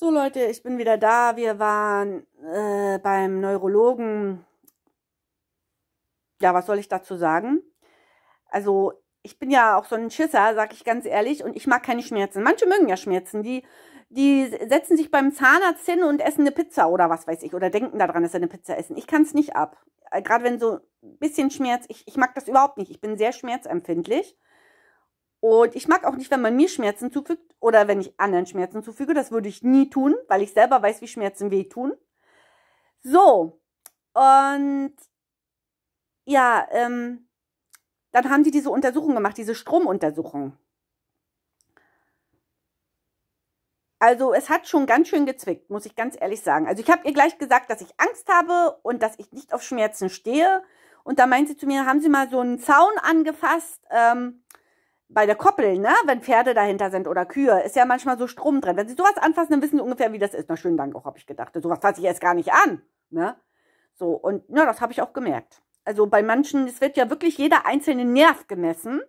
So Leute, ich bin wieder da. Wir waren äh, beim Neurologen. Ja, was soll ich dazu sagen? Also ich bin ja auch so ein Schisser, sag ich ganz ehrlich, und ich mag keine Schmerzen. Manche mögen ja Schmerzen, die die setzen sich beim Zahnarzt hin und essen eine Pizza oder was weiß ich oder denken daran, dass sie eine Pizza essen. Ich kann es nicht ab. Äh, gerade wenn so ein bisschen Schmerz, ich, ich mag das überhaupt nicht. Ich bin sehr schmerzempfindlich. Und ich mag auch nicht, wenn man mir Schmerzen zufügt oder wenn ich anderen Schmerzen zufüge. Das würde ich nie tun, weil ich selber weiß, wie Schmerzen wehtun. So, und ja, ähm, dann haben die diese Untersuchung gemacht, diese Stromuntersuchung. Also es hat schon ganz schön gezwickt, muss ich ganz ehrlich sagen. Also ich habe ihr gleich gesagt, dass ich Angst habe und dass ich nicht auf Schmerzen stehe. Und da meint sie zu mir, haben Sie mal so einen Zaun angefasst? Ähm, bei der Koppel, ne, wenn Pferde dahinter sind oder Kühe, ist ja manchmal so Strom drin. Wenn Sie sowas anfassen, dann wissen Sie ungefähr, wie das ist. Na, schönen Dank auch, habe ich gedacht. Sowas fasse ich erst gar nicht an, ne? So, und na, das habe ich auch gemerkt. Also bei manchen, es wird ja wirklich jeder einzelne Nerv gemessen.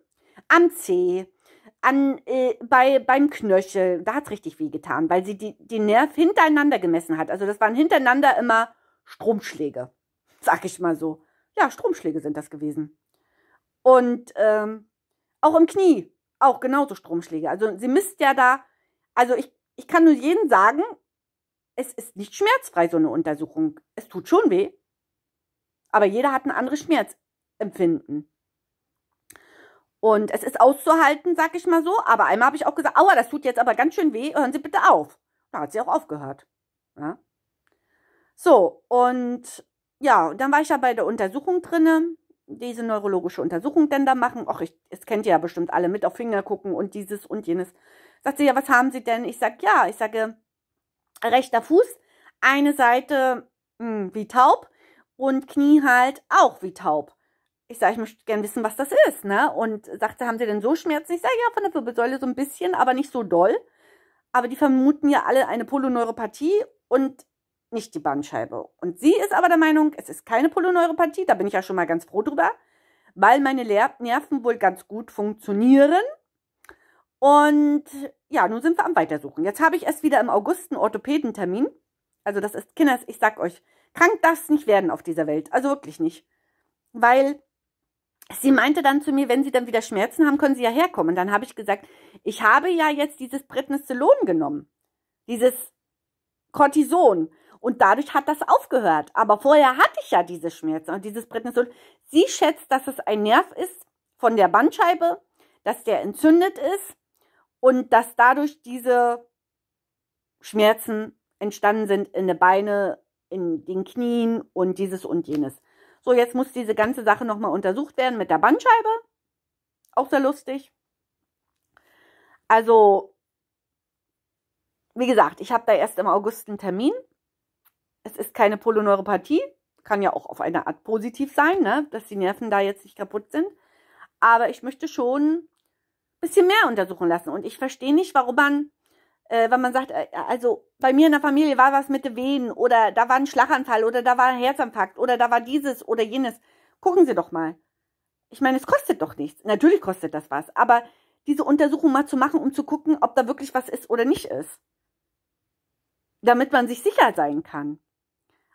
Am Zeh, an, äh, bei, beim Knöchel, da hat's richtig weh getan, weil sie die, die Nerv hintereinander gemessen hat. Also das waren hintereinander immer Stromschläge, sag ich mal so. Ja, Stromschläge sind das gewesen. Und ähm, auch im Knie, auch genauso Stromschläge. Also sie misst ja da, also ich, ich kann nur jedem sagen, es ist nicht schmerzfrei, so eine Untersuchung. Es tut schon weh, aber jeder hat ein anderes Schmerzempfinden. Und es ist auszuhalten, sag ich mal so. Aber einmal habe ich auch gesagt, aua, das tut jetzt aber ganz schön weh, hören Sie bitte auf. Da hat sie auch aufgehört. Ja. So, und ja, dann war ich ja bei der Untersuchung drinnen diese neurologische Untersuchung denn da machen? Och, ich, das kennt ihr ja bestimmt alle, mit auf Finger gucken und dieses und jenes. Sagt sie, ja, was haben Sie denn? Ich sag, ja, ich sage, rechter Fuß, eine Seite mh, hm, wie taub und Knie halt auch wie taub. Ich sage, ich möchte gerne wissen, was das ist, ne? Und sagt sie, haben Sie denn so Schmerzen? Ich sage, ja, von der Wirbelsäule so ein bisschen, aber nicht so doll. Aber die vermuten ja alle eine Polyneuropathie und nicht die Bandscheibe. Und sie ist aber der Meinung, es ist keine Polyneuropathie, da bin ich ja schon mal ganz froh drüber, weil meine Nerven wohl ganz gut funktionieren. Und ja, nun sind wir am Weitersuchen. Jetzt habe ich erst wieder im August einen Orthopädentermin. Also das ist, Kinders, ich sag euch, krank darf es nicht werden auf dieser Welt. Also wirklich nicht. Weil sie meinte dann zu mir, wenn sie dann wieder Schmerzen haben, können sie ja herkommen. Und dann habe ich gesagt, ich habe ja jetzt dieses Prednisolon genommen. Dieses Cortison. Und dadurch hat das aufgehört. Aber vorher hatte ich ja diese Schmerzen und dieses Prednison. Sie schätzt, dass es ein Nerv ist von der Bandscheibe, dass der entzündet ist und dass dadurch diese Schmerzen entstanden sind in den Beinen, in den Knien und dieses und jenes. So, jetzt muss diese ganze Sache nochmal untersucht werden mit der Bandscheibe. Auch sehr lustig. Also, wie gesagt, ich habe da erst im August einen Termin es ist keine Polyneuropathie, kann ja auch auf eine Art positiv sein, ne? dass die Nerven da jetzt nicht kaputt sind. Aber ich möchte schon ein bisschen mehr untersuchen lassen. Und ich verstehe nicht, warum man, äh, wenn man sagt, äh, also bei mir in der Familie war was mit den Venen oder da war ein Schlaganfall oder da war ein Herzinfarkt oder da war dieses oder jenes. Gucken Sie doch mal. Ich meine, es kostet doch nichts. Natürlich kostet das was. Aber diese Untersuchung mal zu machen, um zu gucken, ob da wirklich was ist oder nicht ist. Damit man sich sicher sein kann.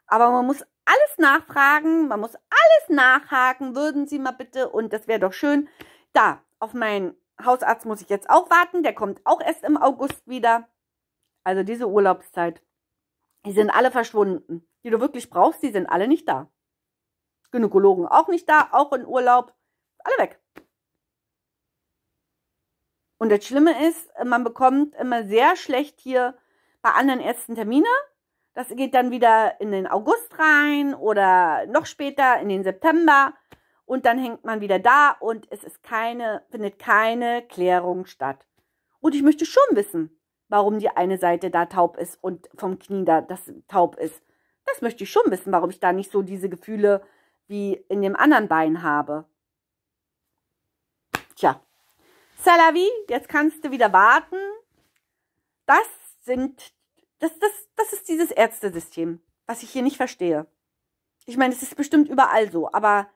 Aber man muss alles nachfragen, man muss alles nachhaken, würden Sie mal bitte, und das wäre doch schön. Da, auf meinen Hausarzt muss ich jetzt auch warten, der kommt auch erst im August wieder. Also diese Urlaubszeit, die sind alle verschwunden. Die du wirklich brauchst, die sind alle nicht da. Gynäkologen auch nicht da, auch in Urlaub, alle weg. Und das Schlimme ist, man bekommt immer sehr schlecht hier bei anderen Ärzten Termine das geht dann wieder in den August rein oder noch später in den September und dann hängt man wieder da und es ist keine, findet keine Klärung statt. Und ich möchte schon wissen, warum die eine Seite da taub ist und vom Knie da das taub ist. Das möchte ich schon wissen, warum ich da nicht so diese Gefühle wie in dem anderen Bein habe. Tja, Salavi, jetzt kannst du wieder warten. Das sind das, das, das ist dieses Ärztesystem, was ich hier nicht verstehe. Ich meine, es ist bestimmt überall so, aber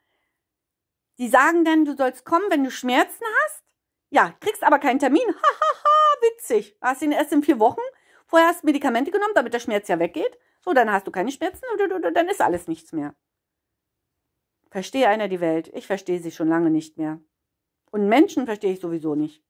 die sagen dann, du sollst kommen, wenn du Schmerzen hast. Ja, kriegst aber keinen Termin. Hahaha, witzig. Hast ihn erst in vier Wochen. Vorher hast du Medikamente genommen, damit der Schmerz ja weggeht. So, dann hast du keine Schmerzen und dann ist alles nichts mehr. Verstehe einer die Welt. Ich verstehe sie schon lange nicht mehr. Und Menschen verstehe ich sowieso nicht.